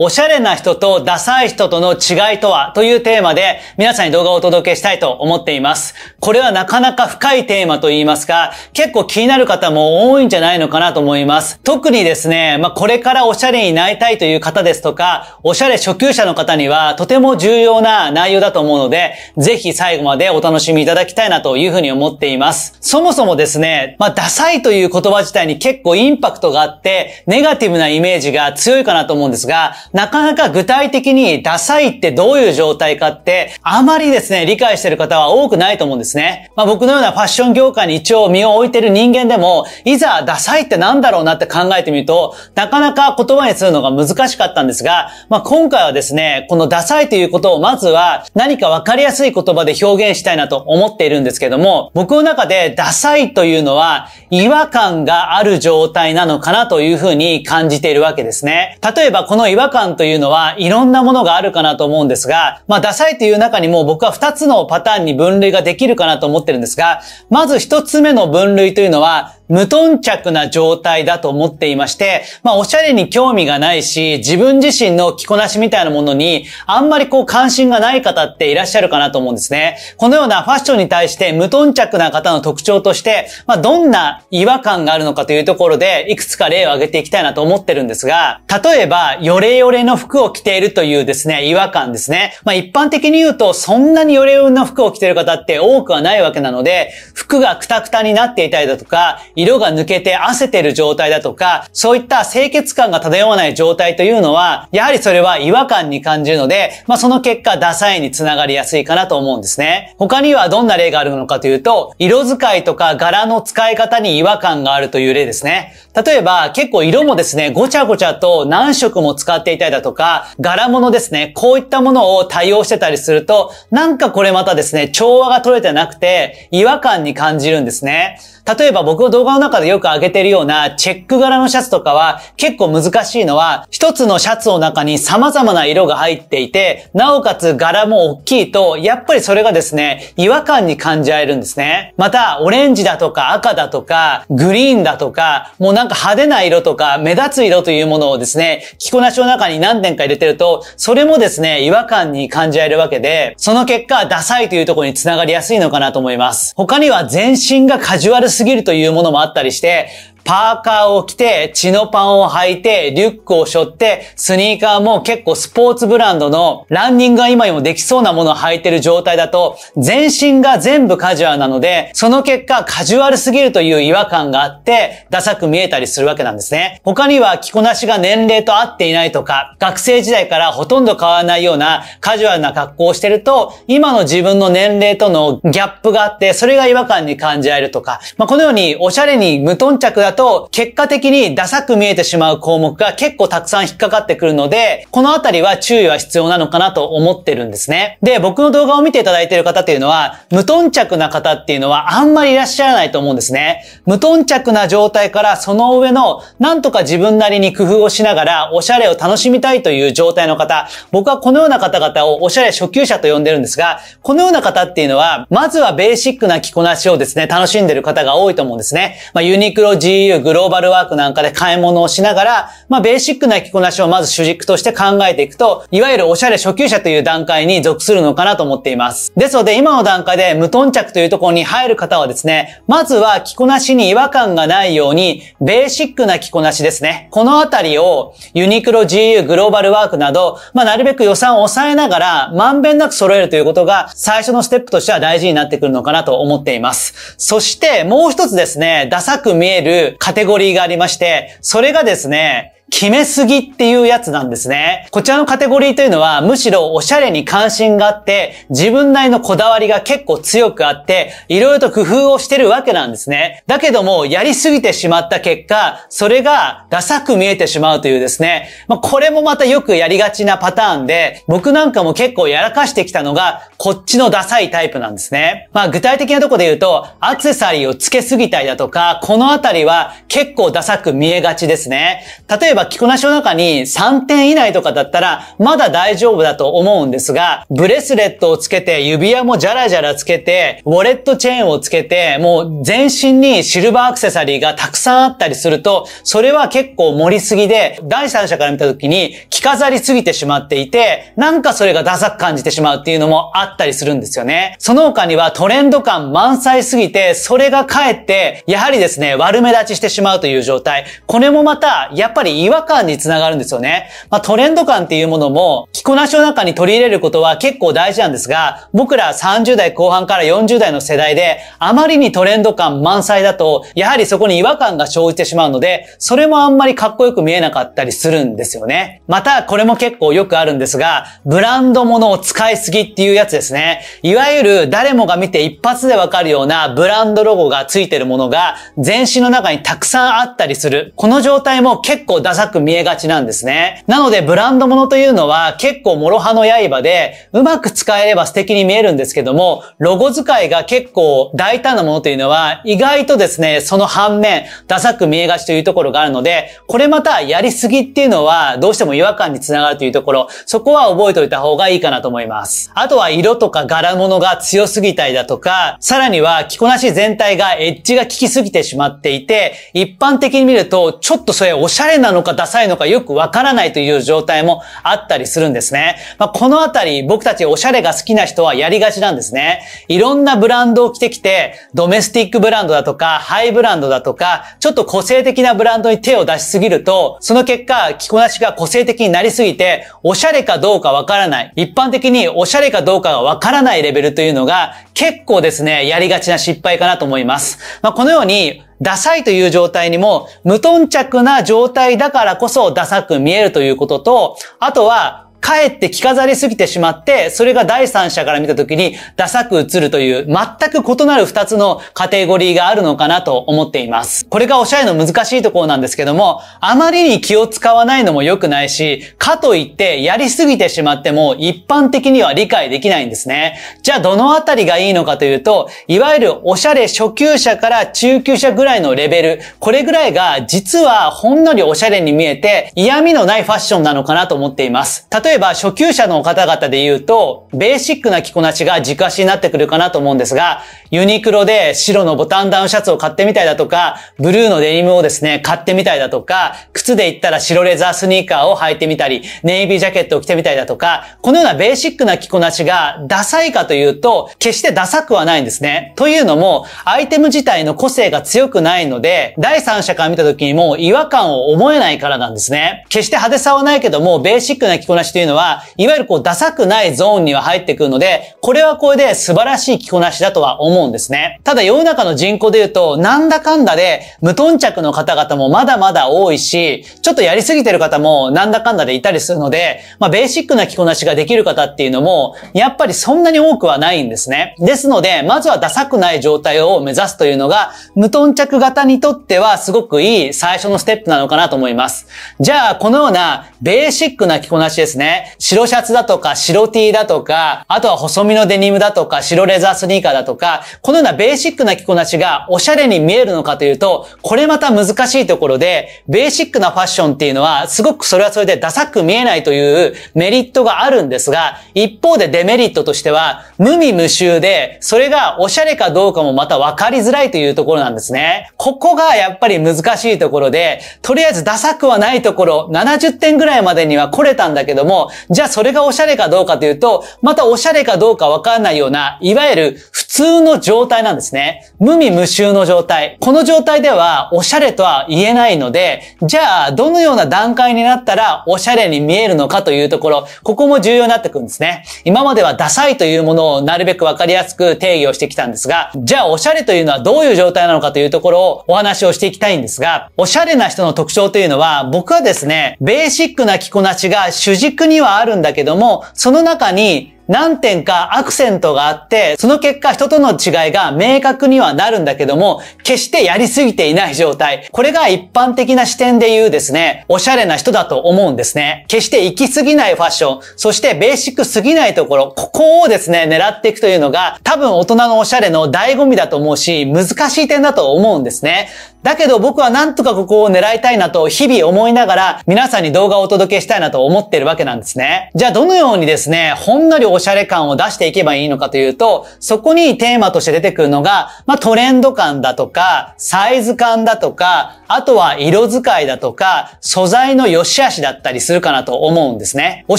おしゃれな人とダサい人との違いとはというテーマで皆さんに動画をお届けしたいと思っています。これはなかなか深いテーマと言いますか、結構気になる方も多いんじゃないのかなと思います。特にですね、まあ、これからおしゃれになりたいという方ですとか、おしゃれ初級者の方にはとても重要な内容だと思うので、ぜひ最後までお楽しみいただきたいなというふうに思っています。そもそもですね、まあ、ダサいという言葉自体に結構インパクトがあって、ネガティブなイメージが強いかなと思うんですが、なかなか具体的にダサいってどういう状態かって、あまりですね、理解してる方は多くないと思うんですね。まあ、僕のようなファッション業界に一応身を置いてる人間でも、いざダサいってなんだろうなって考えてみると、なかなか言葉にするのが難しかったんですが、まあ、今回はですね、このダサいということをまずは何かわかりやすい言葉で表現したいなと思っているんですけども、僕の中でダサいというのは違和感がある状態なのかなというふうに感じているわけですね。例えばこの違和感感というのはいろんなものがあるかなと思うんですが、まあダサいという中にも僕は2つのパターンに分類ができるかなと思ってるんですが、まず1つ目の分類というのは、無頓着な状態だと思っていまして、まあおしゃれに興味がないし、自分自身の着こなしみたいなものに、あんまりこう関心がない方っていらっしゃるかなと思うんですね。このようなファッションに対して無頓着な方の特徴として、まあどんな違和感があるのかというところで、いくつか例を挙げていきたいなと思ってるんですが、例えば、ヨレヨレの服を着ているというですね、違和感ですね。まあ一般的に言うと、そんなにヨレヨレの服を着ている方って多くはないわけなので、服がクタクタになっていたりだとか、色が抜けて汗てる状態だとか、そういった清潔感が漂わない状態というのは、やはりそれは違和感に感じるので、まあ、その結果、ダサいにつながりやすいかなと思うんですね。他にはどんな例があるのかというと、色使いとか柄の使い方に違和感があるという例ですね。例えば、結構色もですね、ごちゃごちゃと何色も使っていたりだとか、柄物ですね、こういったものを対応してたりすると、なんかこれまたですね、調和が取れてなくて、違和感に感じるんですね。例えば僕の動画画の中でよく上げてるようなチェック柄のシャツとかは結構難しいのは、一つのシャツの中に様々な色が入っていて、なおかつ柄も大きいと、やっぱりそれがですね、違和感に感じられるんですね。また、オレンジだとか赤だとか、グリーンだとか、もうなんか派手な色とか、目立つ色というものをですね、着こなしの中に何点か入れてると、それもですね、違和感に感じられるわけで、その結果、ダサいというところに繋がりやすいのかなと思います。他には全身がカジュアルすぎるというものももあったりして、パーカーを着て、血のパンを履いて、リュックを背負って、スニーカーも結構スポーツブランドのランニングが今にもできそうなものを履いてる状態だと、全身が全部カジュアルなので、その結果カジュアルすぎるという違和感があって、ダサく見えたりするわけなんですね。他には着こなしが年齢と合っていないとか、学生時代からほとんど変わらないようなカジュアルな格好をしてると、今の自分の年齢とのギャップがあって、それが違和感に感じられるとか、まあ、このようにおしゃれに無頓着だとと、結果的にダサく見えてしまう項目が結構たくさん引っかかってくるので、このあたりは注意は必要なのかなと思ってるんですね。で、僕の動画を見ていただいている方っていうのは、無頓着な方っていうのはあんまりいらっしゃらないと思うんですね。無頓着な状態からその上の、なんとか自分なりに工夫をしながら、おしゃれを楽しみたいという状態の方、僕はこのような方々をおしゃれ初級者と呼んでるんですが、このような方っていうのは、まずはベーシックな着こなしをですね、楽しんでる方が多いと思うんですね。まあ、ユニクロ、G GU、グローバルワークなんかで買い物をしながら、まあ、ベーシックな着こなしをまず主軸として考えていくと、いわゆるおしゃれ初級者という段階に属するのかなと思っています。ですので、今の段階で無頓着というところに入る方はですね、まずは着こなしに違和感がないように、ベーシックな着こなしですね。このあたりを、ユニクロ GU、グローバルワークなど、まあ、なるべく予算を抑えながら、まんべんなく揃えるということが、最初のステップとしては大事になってくるのかなと思っています。そして、もう一つですね、ダサく見えるカテゴリーがありまして、それがですね、決めすぎっていうやつなんですね。こちらのカテゴリーというのは、むしろおしゃれに関心があって、自分なりのこだわりが結構強くあって、いろいろと工夫をしてるわけなんですね。だけども、やりすぎてしまった結果、それがダサく見えてしまうというですね。まあ、これもまたよくやりがちなパターンで、僕なんかも結構やらかしてきたのが、こっちのダサいタイプなんですね。まあ、具体的なとこで言うと、アクセサリーをつけすぎたりだとか、このあたりは結構ダサく見えがちですね。例えばば着こなしの中に3点以内とかだったら、まだ大丈夫だと思うんですが、ブレスレットをつけて、指輪もジャラジャラつけて、ウォレットチェーンをつけて、もう全身にシルバーアクセサリーがたくさんあったりすると、それは結構盛りすぎで、第三者から見た時に着飾りすぎてしまっていて、なんかそれがダサく感じてしまうっていうのもあったりするんですよね。その他にはトレンド感満載すぎて、それがかえって、やはりですね、悪目立ちしてしまうという状態。これもまた、やっぱり違和感につながるんですよね。まあ、トレンド感っていうものも着こなしの中に取り入れることは結構大事なんですが、僕ら30代後半から40代の世代であまりにトレンド感満載だと、やはりそこに違和感が生じてしまうので、それもあんまりかっこよく見えなかったりするんですよね。また、これも結構よくあるんですが、ブランド物を使いすぎっていうやつですね。いわゆる誰もが見て一発でわかるようなブランドロゴがついてるものが全身の中にたくさんあったりする。この状態も結構ダさく見えがちなんですね。なのでブランド物というのは結構諸刃の刃で、うまく使えれば素敵に見えるんですけども、ロゴ使いが結構大胆なものというのは、意外とですね、その反面、ダサく見えがちというところがあるので、これまたやりすぎっていうのは、どうしても違和感につながるというところ、そこは覚えておいた方がいいかなと思います。あとは色とか柄物が強すぎたりだとか、さらには着こなし全体がエッジが効きすぎてしまっていて、一般的に見ると、ちょっとそれおしゃれなのかかダサいのかよくわからないという状態もあったりするんですね。まあ、このあたり、僕たちおしゃれが好きな人はやりがちなんですね。いろんなブランドを着てきて、ドメスティックブランドだとか、ハイブランドだとか、ちょっと個性的なブランドに手を出しすぎると、その結果、着こなしが個性的になりすぎて、おしゃれかどうかわからない。一般的におしゃれかどうかがわからないレベルというのが、結構ですね、やりがちな失敗かなと思います。まあ、このように、ダサいという状態にも、無頓着な状態だからこそダサく見えるということと、あとは、かえって着飾りすぎてしまって、それが第三者から見た時にダサく映るという全く異なる二つのカテゴリーがあるのかなと思っています。これがおしゃれの難しいところなんですけども、あまりに気を使わないのも良くないし、かといってやりすぎてしまっても一般的には理解できないんですね。じゃあどのあたりがいいのかというと、いわゆるおしゃれ初級者から中級者ぐらいのレベル、これぐらいが実はほんのりおしゃれに見えて嫌味のないファッションなのかなと思っています。例例えば初級者の方々で言うと、ベーシックな着こなしが軸足になってくるかなと思うんですが、ユニクロで白のボタンダウンシャツを買ってみたいだとか、ブルーのデニムをですね、買ってみたいだとか、靴で行ったら白レザースニーカーを履いてみたり、ネイビージャケットを着てみたいだとか、このようなベーシックな着こなしがダサいかというと、決してダサくはないんですね。というのも、アイテム自体の個性が強くないので、第三者から見た時にも違和感を思えないからなんですね。決して派手さはないけども、ベーシックな着こなしというのは、いわゆるこうダサくないゾーンには入ってくるので、これはこれで素晴らしい着こなしだとは思思うんですね。ただ世の中の人口で言うと、なんだかんだで無頓着の方々もまだまだ多いし、ちょっとやりすぎてる方もなんだかんだでいたりするので、まあベーシックな着こなしができる方っていうのも、やっぱりそんなに多くはないんですね。ですので、まずはダサくない状態を目指すというのが、無頓着型にとってはすごくいい最初のステップなのかなと思います。じゃあ、このようなベーシックな着こなしですね。白シャツだとか、白 T だとか、あとは細身のデニムだとか、白レザースニーカーだとか、このようなベーシックな着こなしがおしゃれに見えるのかというと、これまた難しいところで、ベーシックなファッションっていうのは、すごくそれはそれでダサく見えないというメリットがあるんですが、一方でデメリットとしては、無味無臭で、それがおしゃれかどうかもまた分かりづらいというところなんですね。ここがやっぱり難しいところで、とりあえずダサくはないところ、70点ぐらいまでには来れたんだけども、じゃあそれがおしゃれかどうかというと、またおしゃれかどうか分かんないような、いわゆる普通のの状態なんですね。無味無臭の状態。この状態ではおしゃれとは言えないので、じゃあどのような段階になったらおしゃれに見えるのかというところ、ここも重要になってくるんですね。今まではダサいというものをなるべくわかりやすく定義をしてきたんですが、じゃあおしゃれというのはどういう状態なのかというところをお話をしていきたいんですが、おしゃれな人の特徴というのは、僕はですね、ベーシックな着こなしが主軸にはあるんだけども、その中に何点かアクセントがあって、その結果人との違いが明確にはなるんだけども、決してやりすぎていない状態。これが一般的な視点で言うですね、おしゃれな人だと思うんですね。決して行き過ぎないファッション、そしてベーシックすぎないところ、ここをですね、狙っていくというのが、多分大人のおしゃれの醍醐味だと思うし、難しい点だと思うんですね。だけど僕はなんとかここを狙いたいなと日々思いながら皆さんに動画をお届けしたいなと思ってるわけなんですね。じゃあどのようにですね、ほんのりおしゃれ感を出していけばいいのかというと、そこにテーマとして出てくるのが、まあ、トレンド感だとか、サイズ感だとか、あとは色使いだとか、素材の良し悪しだったりするかなと思うんですね。お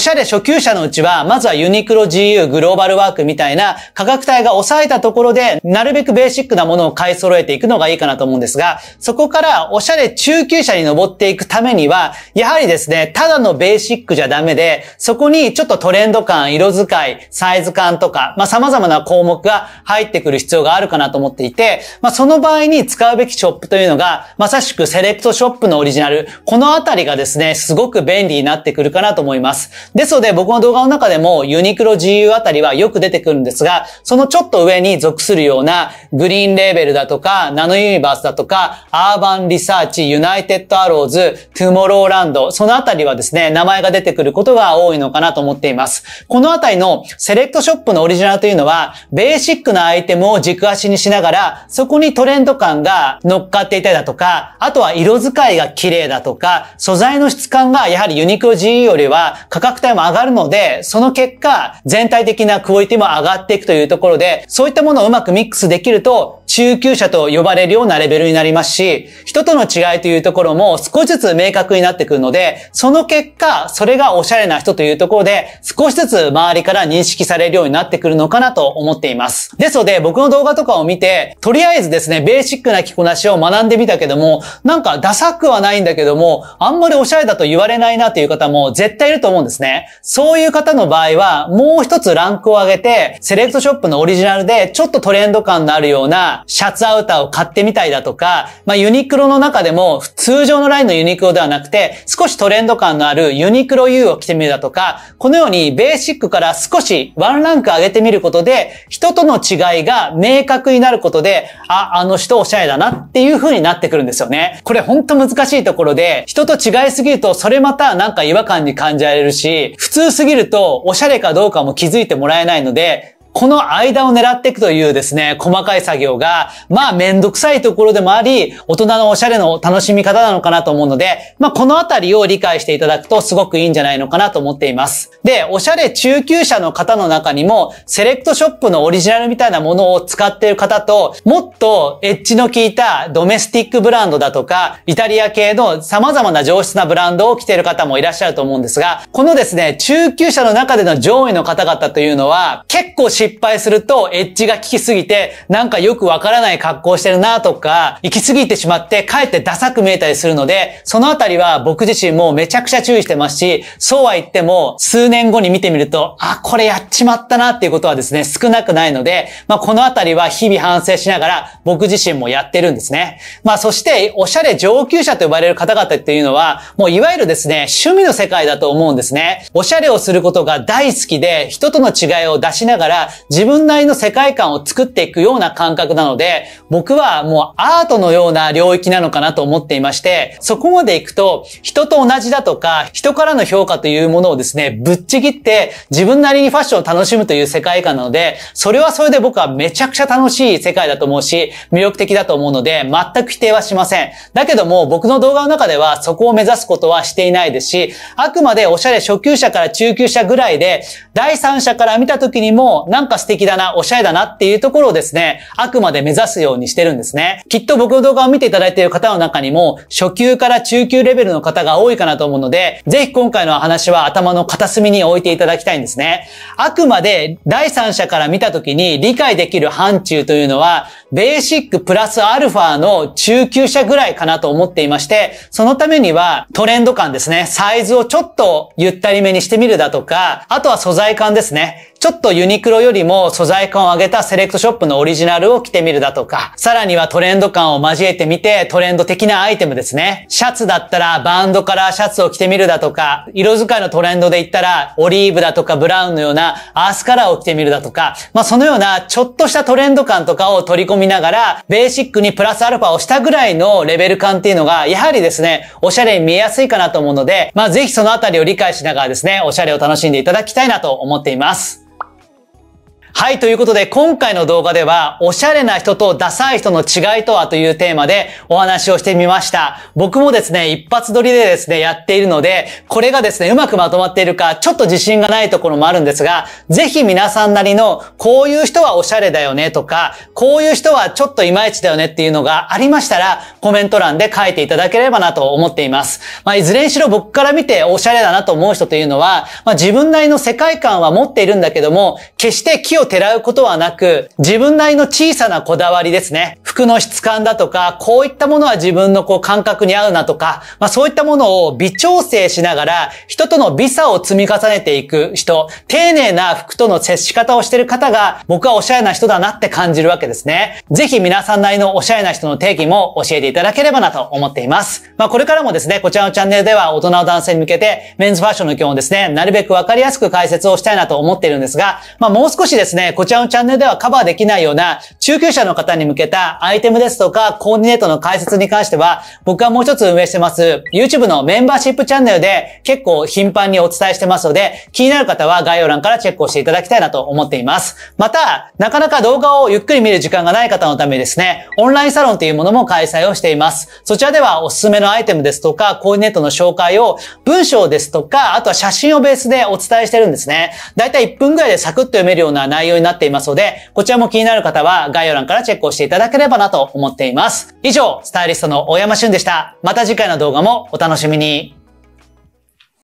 しゃれ初級者のうちは、まずはユニクロ GU グローバルワークみたいな価格帯が抑えたところで、なるべくベーシックなものを買い揃えていくのがいいかなと思うんですが、そこからおしゃれ中級者に登っていくためには、やはりですね、ただのベーシックじゃダメで、そこにちょっとトレンド感、色使い、サイズ感とか、まあ、様々な項目が入ってくる必要があるかなと思っていて、まあ、その場合に使うべきショップというのが、まさしくくセレクトショップのオリジナル、このあたりがですね、すごく便利になってくるかなと思います。ですので僕の動画の中でもユニクロ GU あたりはよく出てくるんですが、そのちょっと上に属するようなグリーンレーベルだとか、ナノユニバースだとか、アーバンリサーチ、ユナイテッドアローズ、トゥモローランド、そのあたりはですね、名前が出てくることが多いのかなと思っています。このあたりのセレクトショップのオリジナルというのは、ベーシックなアイテムを軸足にしながら、そこにトレンド感が乗っかっていたりだとか、ああとは色使いが綺麗だとか、素材の質感がやはりユニクロ GE よりは価格帯も上がるので、その結果、全体的なクオリティも上がっていくというところで、そういったものをうまくミックスできると、中級者と呼ばれるようなレベルになりますし、人との違いというところも少しずつ明確になってくるので、その結果、それがおしゃれな人というところで、少しずつ周りから認識されるようになってくるのかなと思っています。ですので、僕の動画とかを見て、とりあえずですね、ベーシックな着こなしを学んでみたけども、なんかダサくはないんだけども、あんまりおしゃれだと言われないなという方も絶対いると思うんですね。そういう方の場合は、もう一つランクを上げて、セレクトショップのオリジナルでちょっとトレンド感のあるようなシャツアウターを買ってみたいだとか、まあユニクロの中でも通常のラインのユニクロではなくて、少しトレンド感のあるユニクロ U を着てみるだとか、このようにベーシックから少しワンランク上げてみることで、人との違いが明確になることで、あ、あの人おしゃれだなっていう風になってくるんですよね。これほんと難しいところで、人と違いすぎるとそれまたなんか違和感に感じられるし、普通すぎるとおしゃれかどうかも気づいてもらえないので、この間を狙っていくというですね、細かい作業が、まあめんどくさいところでもあり、大人のおしゃれの楽しみ方なのかなと思うので、まあこのあたりを理解していただくとすごくいいんじゃないのかなと思っています。で、おしゃれ中級者の方の中にも、セレクトショップのオリジナルみたいなものを使っている方と、もっとエッジの効いたドメスティックブランドだとか、イタリア系の様々な上質なブランドを着ている方もいらっしゃると思うんですが、このですね、中級者の中での上位の方々というのは、結構失敗すると、エッジが効きすぎて、なんかよくわからない格好してるなとか、行き過ぎてしまって、かえってダサく見えたりするので、そのあたりは僕自身もめちゃくちゃ注意してますし、そうは言っても、数年後に見てみると、あ、これやっちまったなっていうことはですね、少なくないので、まあ、このあたりは日々反省しながら、僕自身もやってるんですね。まあ、そして、おしゃれ上級者と呼ばれる方々っていうのは、もういわゆるですね、趣味の世界だと思うんですね。おしゃれをすることが大好きで、人との違いを出しながら、自分なりの世界観を作っていくような感覚なので、僕はもうアートのような領域なのかなと思っていまして、そこまで行くと、人と同じだとか、人からの評価というものをですね、ぶっちぎって自分なりにファッションを楽しむという世界観なので、それはそれで僕はめちゃくちゃ楽しい世界だと思うし、魅力的だと思うので、全く否定はしません。だけども、僕の動画の中ではそこを目指すことはしていないですし、あくまでおしゃれ初級者から中級者ぐらいで、第三者から見た時にも、ななんか素敵だな、おしゃれだなっていうところをですね、あくまで目指すようにしてるんですね。きっと僕の動画を見ていただいている方の中にも、初級から中級レベルの方が多いかなと思うので、ぜひ今回の話は頭の片隅に置いていただきたいんですね。あくまで第三者から見た時に理解できる範疇というのは、ベーシックプラスアルファの中級者ぐらいかなと思っていまして、そのためにはトレンド感ですね、サイズをちょっとゆったりめにしてみるだとか、あとは素材感ですね。ちょっとユニクロよりも素材感を上げたセレクトショップのオリジナルを着てみるだとか、さらにはトレンド感を交えてみて、トレンド的なアイテムですね。シャツだったらバンドからシャツを着てみるだとか、色使いのトレンドで言ったら、オリーブだとかブラウンのようなアースカラーを着てみるだとか、まあそのようなちょっとしたトレンド感とかを取り込みながら、ベーシックにプラスアルファをしたぐらいのレベル感っていうのが、やはりですね、おしゃれに見えやすいかなと思うので、まあぜひそのあたりを理解しながらですね、おしゃれを楽しんでいただきたいなと思っています。はい、ということで今回の動画では、おしゃれな人とダサい人の違いとはというテーマでお話をしてみました。僕もですね、一発撮りでですね、やっているので、これがですね、うまくまとまっているか、ちょっと自信がないところもあるんですが、ぜひ皆さんなりの、こういう人はおしゃれだよねとか、こういう人はちょっといまいちだよねっていうのがありましたら、コメント欄で書いていただければなと思っています。まあ、いずれにしろ僕から見ておしゃれだなと思う人というのは、まあ、自分なりの世界観は持っているんだけども、決して気をてらうことはなく、自分なりの小さなこだわりですね。服の質感だとか、こういったものは自分のこう感覚に合うなとか、まあそういったものを微調整しながら、人との微差を積み重ねていく人、丁寧な服との接し方をしている方が、僕はおしゃれな人だなって感じるわけですね。ぜひ皆さんなりのおしゃれな人の定義も教えていただければなと思っています。まあこれからもですね、こちらのチャンネルでは大人の男性に向けて、メンズファッションの基本をですね、なるべくわかりやすく解説をしたいなと思っているんですが、まあもう少しですねですね、こちらのチャンネルではカバーできないような中級者の方に向けたアイテムですとかコーディネートの解説に関しては、僕はもう一つ運営してます YouTube のメンバーシップチャンネルで結構頻繁にお伝えしてますので、気になる方は概要欄からチェックをしていただきたいなと思っています。また、なかなか動画をゆっくり見る時間がない方のためですね、オンラインサロンというものも開催をしています。そちらではおすすめのアイテムですとか、コーディネートの紹介を文章ですとか、あとは写真をベースでお伝えしてるんですね。だいたい1分ぐらいでサクッと読めるような内内容になっていますので、こちらも気になる方は概要欄からチェックをしていただければなと思っています。以上、スタイリストの大山俊でした。また次回の動画もお楽しみに。